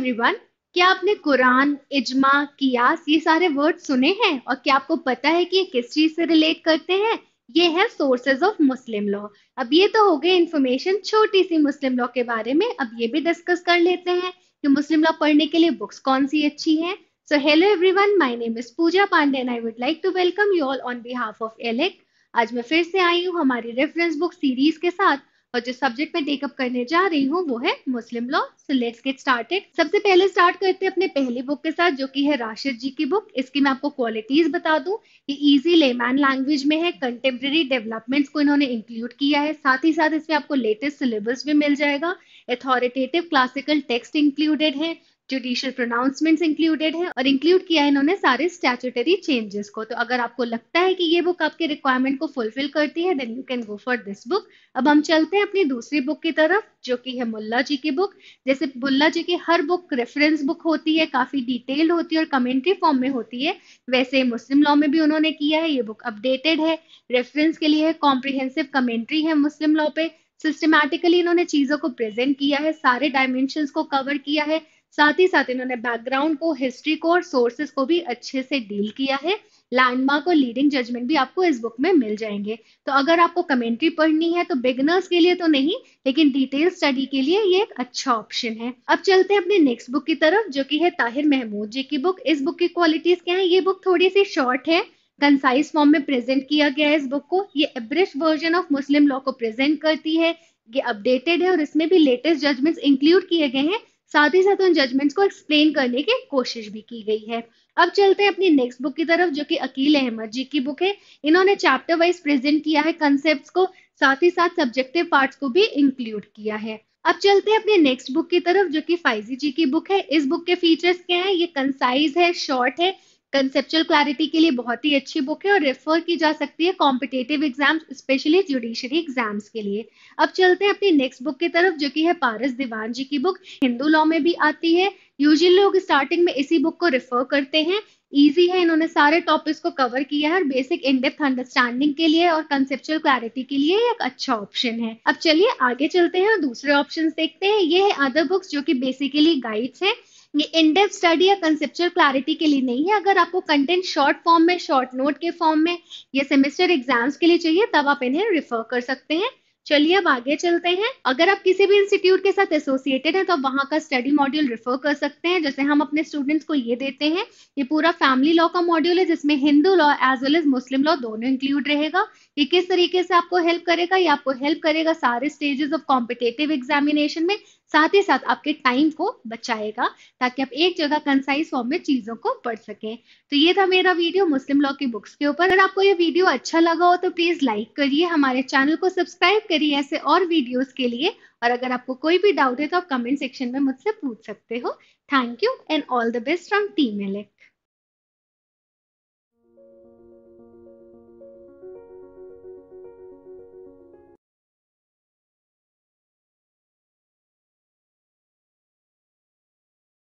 everyone क्या आपने कुरान इजमा कियास ये सारे वर्ड सुने हैं और क्या आपको पता है कि ये किस चीज से रिलेट करते हैं ये है सोर्सेज ऑफ मुस्लिम लॉ अब ये तो हो गए इन्फॉर्मेशन छोटी सी मुस्लिम लॉ के बारे में अब ये भी डिस्कस कर लेते हैं कि मुस्लिम लॉ पढ़ने के लिए बुक्स कौन सी अच्छी हैं so hello everyone my name is Pooja Pandey and I would like to welcome you all on behalf of Alec आज मैं फिर से आई हूँ हमारी रेफरेंस बुक सीरीज के साथ और जो सब्जेक्ट में टेकअप करने जा रही हूँ वो है Muslim law so let's get started सबसे पहले स्टार्ट करते हैं अपने पहली बुक के साथ जो कि है राशिद जी की बुक इसकी मैं आपको क्वालिटीज बता दूं ये इजी लेमैन लैंग्वेज में है कंटेम्प्रेरी डेवलपमेंट्स को इन्होंने इंक्लूड किया है साथ ही साथ इसमें आपको लेटेस्ट सिलेबस भी मिल जाएगा अथॉरिटेटिव क्लासिकल टेक्स्ट इंक्लूडेड है जुडिशियल प्रोनाउंसमेंट्स इंक्लूडेड है और इंक्लूड किया है इन्होंने सारे स्टैचुटरी चेंजेस को तो अगर आपको लगता है कि ये बुक आपके रिक्वायरमेंट को फुलफिल करती है then you can go for this book अब हम चलते हैं अपनी दूसरी बुक की तरफ जो कि है मुल्ला जी की बुक जैसे मुल्ला जी की हर बुक रेफरेंस बुक होती है काफी डिटेल्ड होती है और कमेंट्री फॉर्म में होती है वैसे मुस्लिम लॉ में भी उन्होंने किया है ये बुक अपडेटेड है रेफरेंस के लिए कॉम्प्रिहेंसिव कमेंट्री है मुस्लिम लॉ पे सिस्टमैटिकली इन्होंने चीज़ों को प्रेजेंट किया है सारे डायमेंशन को कवर किया है साथ ही साथ इन्होंने बैकग्राउंड को हिस्ट्री को और सोर्सेस को भी अच्छे से डील किया है लैंडमार्क और लीडिंग जजमेंट भी आपको इस बुक में मिल जाएंगे तो अगर आपको कमेंट्री पढ़नी है तो बिगनर्स के लिए तो नहीं लेकिन डिटेल स्टडी के लिए ये एक अच्छा ऑप्शन है अब चलते हैं अपने नेक्स्ट बुक की तरफ जो कि है ताहिर महमूद जी की बुक इस बुक की क्वालिटीज क्या है ये बुक थोड़ी सी शॉर्ट है कंसाइज फॉर्म में प्रेजेंट किया गया है इस बुक को ये abridged version of Muslim law को प्रेजेंट करती है ये अपडेटेड है और इसमें भी लेटेस्ट जजमेंट्स इंक्लूड किए गए हैं साथ ही साथ उन जजमेंट्स को एक्सप्लेन करने की कोशिश भी की गई है अब चलते हैं अपनी नेक्स्ट बुक की तरफ जो कि अकील अहमद जी की बुक है इन्होंने चैप्टर वाइज प्रेजेंट किया है कंसेप्ट को साथ ही साथ सब्जेक्टिव पार्ट को भी इंक्लूड किया है अब चलते हैं अपने नेक्स्ट बुक की तरफ जो कि फाइजी जी की बुक है इस बुक के फीचर्स क्या हैं ये कंसाइज है शॉर्ट है कंसेप्चुअल क्लैरिटी के लिए बहुत ही अच्छी बुक है और रेफर की जा सकती है competitive exams specially judiciary exams के लिए अब चलते हैं अपनी नेक्स्ट बुक की तरफ जो कि है पारस दीवान जी की बुक हिंदू लॉ में भी आती है यूजली लोग स्टार्टिंग में इसी बुक को रेफर करते हैं ईजी है इन्होंने सारे टॉपिक्स को कवर किया है और बेसिक इनडेप्थ अंडरस्टैंडिंग के लिए और कंसेप्चुअल क्लैरिटी के लिए एक अच्छा ऑप्शन है अब चलिए आगे चलते हैं और दूसरे ऑप्शन देखते हैं ये है अदर बुक्स जो कि बेसिकली गाइड्स हैं ये इनडेप स्टडी या कंसेप्चुअल क्लैरिटी के लिए नहीं है अगर आपको कंटेंट शॉर्ट फॉर्म में शॉर्ट नोट के फॉर्म में या सेमेस्टर एग्जाम्स के लिए चाहिए तब आप इन्हें रिफर कर सकते हैं चलिए अब आगे चलते हैं अगर आप किसी भी इंस्टीट्यूट के साथ एसोसिएटेड हैं तो आप वहाँ का स्टडी मॉड्यूल रिफर कर सकते हैं जैसे हम अपने स्टूडेंट्स को ये देते हैं ये पूरा फैमिली लॉ का मॉड्यूल है जिसमें Hindu law as well as Muslim law दोनों इंक्लूड रहेगा ये किस तरीके से आपको हेल्प करेगा ये आपको हेल्प करेगा सारे स्टेजेस ऑफ कॉम्पिटेटिव एग्जामिनेशन में साथ ही साथ आपके टाइम को बचाएगा ताकि आप एक जगह कंसाइज फॉर्म में चीजों को पढ़ सकें तो ये था मेरा वीडियो मुस्लिम लॉ की बुक्स के ऊपर अगर आपको ये वीडियो अच्छा लगा हो तो प्लीज लाइक करिए हमारे चैनल को सब्सक्राइब करिए ऐसे और वीडियोज के लिए और अगर आपको कोई भी डाउट है तो आप कमेंट सेक्शन में मुझसे पूछ सकते हो thank you and all the best from team elect